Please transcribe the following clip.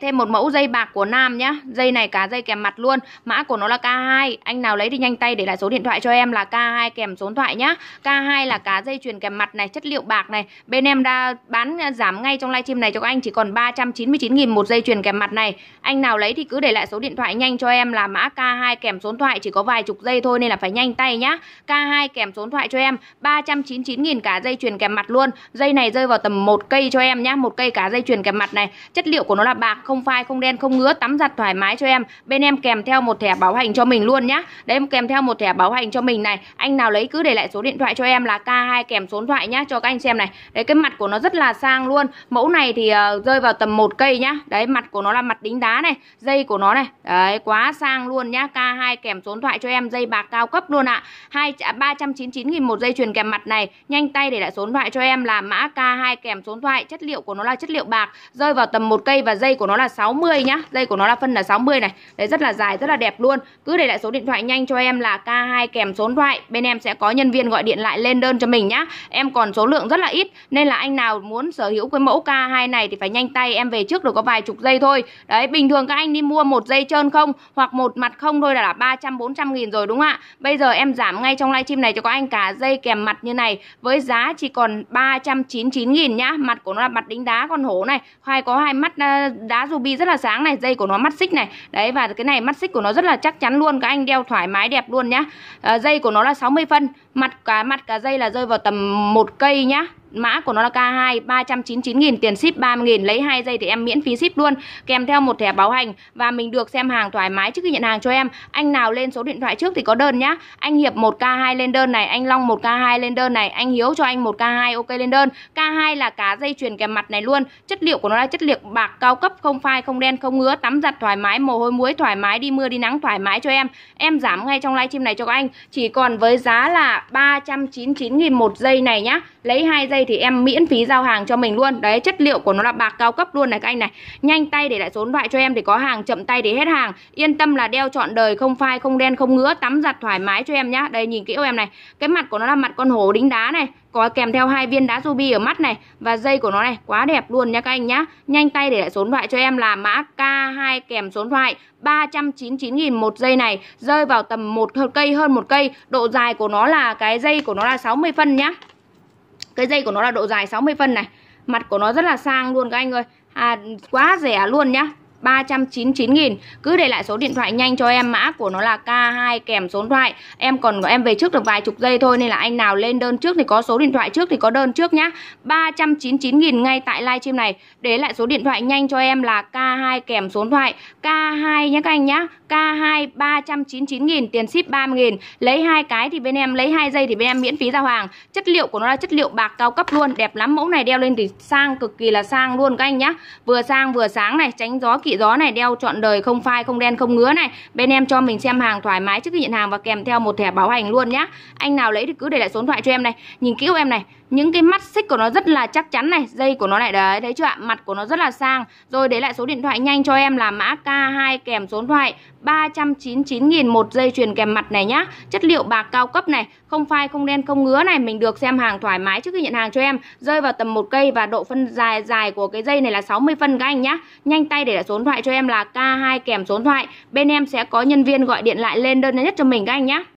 thêm một mẫu dây bạc của Nam nhá Dây này cả dây kèm mặt luôn Mã của nó là K2 Anh nào lấy thì nhanh tay để lại số điện thoại cho em là K2 kèm số điện thoại nhá K2 là cá dây chuyền kèm mặt này Chất liệu bạc này Bên em đã bán à, giảm ngay trong livestream này cho các anh Chỉ còn 399.000 một dây chuyền kèm mặt này Anh nào lấy thì cứ để lại số điện thoại nhanh cho em là mã K2 kèm số điện thoại Chỉ có vài chục dây thôi nên là phải nhanh tay nhá K2 kèm số điện thoại cho em 399.000 cả dây chuyền kèm mặt luôn Dây này rơi vào tầm một cây cho em nhá một cây cá dây chuyền kèm mặt này Chất liệu của nó là bạc không phai, không đen, không ngứa, tắm giặt thoải mái cho em. Bên em kèm theo một thẻ bảo hành cho mình luôn nhá. Đấy em kèm theo một thẻ bảo hành cho mình này. Anh nào lấy cứ để lại số điện thoại cho em là K2 kèm số điện thoại nhá cho các anh xem này. Đấy cái mặt của nó rất là sang luôn. Mẫu này thì uh, rơi vào tầm một cây nhá. Đấy mặt của nó là mặt đính đá này, dây của nó này. Đấy quá sang luôn nhá. K2 kèm số điện thoại cho em dây bạc cao cấp luôn ạ. À. 2 399 000 một dây chuyền kèm mặt này. Nhanh tay để lại số điện thoại cho em là mã K2 kèm số điện thoại. Chất liệu của nó là chất liệu bạc, rơi vào tầm một cây và dây của nó là 60 nhá Dây của nó là phân là 60 này Đấy rất là dài, rất là đẹp luôn Cứ để lại số điện thoại nhanh cho em là K2 kèm số điện thoại Bên em sẽ có nhân viên gọi điện lại lên đơn cho mình nhá Em còn số lượng rất là ít Nên là anh nào muốn sở hữu cái mẫu K2 này Thì phải nhanh tay em về trước được có vài chục dây thôi Đấy bình thường các anh đi mua một dây trơn không Hoặc một mặt không thôi là, là 300 400 nghìn rồi đúng không ạ Bây giờ em giảm ngay trong livestream này cho các anh cả dây kèm mặt như này Với giá chỉ còn 399 nghìn nhá Mặt của nó là mặt đính đá con hổ này hai có hai mắt ờ, đá ruby rất là sáng này dây của nó mắt xích này đấy và cái này mắt xích của nó rất là chắc chắn luôn các anh đeo thoải mái đẹp luôn nhá à, dây của nó là 60 phân mặt cả mặt cả dây là rơi vào tầm một cây nhá mã của nó là K2 399.000 tiền ship 30.000 lấy hai giây thì em miễn phí ship luôn kèm theo một thẻ báo hành và mình được xem hàng thoải mái trước khi nhận hàng cho em anh nào lên số điện thoại trước thì có đơn nhá anh Hiệp 1K2 lên đơn này anh Long 1K2 lên đơn này anh Hiếu cho anh 1K2 ok lên đơn K2 là cá dây chuyền kèm mặt này luôn chất liệu của nó là chất liệu bạc cao cấp không phai không đen không ngứa tắm giặt thoải mái mồ hôi muối thoải mái đi mưa đi nắng thoải mái cho em em giảm ngay trong livestream này cho các anh chỉ còn với giá là 399.000 một giây này nhá lấy hai giây thì em miễn phí giao hàng cho mình luôn đấy chất liệu của nó là bạc cao cấp luôn này các anh này nhanh tay để lại số điện thoại cho em để có hàng chậm tay để hết hàng yên tâm là đeo trọn đời không phai không đen không ngứa tắm giặt thoải mái cho em nhá đây nhìn kỹ em này cái mặt của nó là mặt con hổ đính đá này có kèm theo hai viên đá ruby ở mắt này và dây của nó này quá đẹp luôn nha các anh nhá nhanh tay để lại số điện thoại cho em là mã K2 kèm số điện thoại 399.000 một dây này rơi vào tầm một cây hơn một cây độ dài của nó là cái dây của nó là 60 phân nhá cái dây của nó là độ dài 60 phân này Mặt của nó rất là sang luôn các anh ơi à, Quá rẻ luôn nhá 399 nghìn Cứ để lại số điện thoại nhanh cho em Mã của nó là K2 kèm số điện thoại Em còn em về trước được vài chục giây thôi Nên là anh nào lên đơn trước thì có số điện thoại trước Thì có đơn trước nhá 399 nghìn ngay tại livestream này Để lại số điện thoại nhanh cho em là K2 kèm số điện thoại K2 nhá các anh nhá K2 399.000 tiền ship 30.000 lấy hai cái thì bên em lấy hai dây thì bên em miễn phí giao hàng chất liệu của nó là chất liệu bạc cao cấp luôn đẹp lắm mẫu này đeo lên thì sang cực kỳ là sang luôn các anh nhá vừa sang vừa sáng này tránh gió kỵ gió này đeo trọn đời không phai không đen không ngứa này bên em cho mình xem hàng thoải mái trước khi nhận hàng và kèm theo một thẻ bảo hành luôn nhá anh nào lấy thì cứ để lại số điện thoại cho em này nhìn kỹ của em này những cái mắt xích của nó rất là chắc chắn này dây của nó lại đấy thấy chưa ạ mặt của nó rất là sang rồi để lại số điện thoại nhanh cho em là mã K2 kèm số điện thoại 399.000 một dây chuyền kèm mặt này nhá. Chất liệu bạc cao cấp này, không phai, không đen, không ngứa này, mình được xem hàng thoải mái trước khi nhận hàng cho em. Rơi vào tầm một cây và độ phân dài dài của cái dây này là 60 phân các anh nhá. Nhanh tay để lại số điện thoại cho em là K2 kèm số điện thoại. Bên em sẽ có nhân viên gọi điện lại lên đơn nhất cho mình các anh nhá.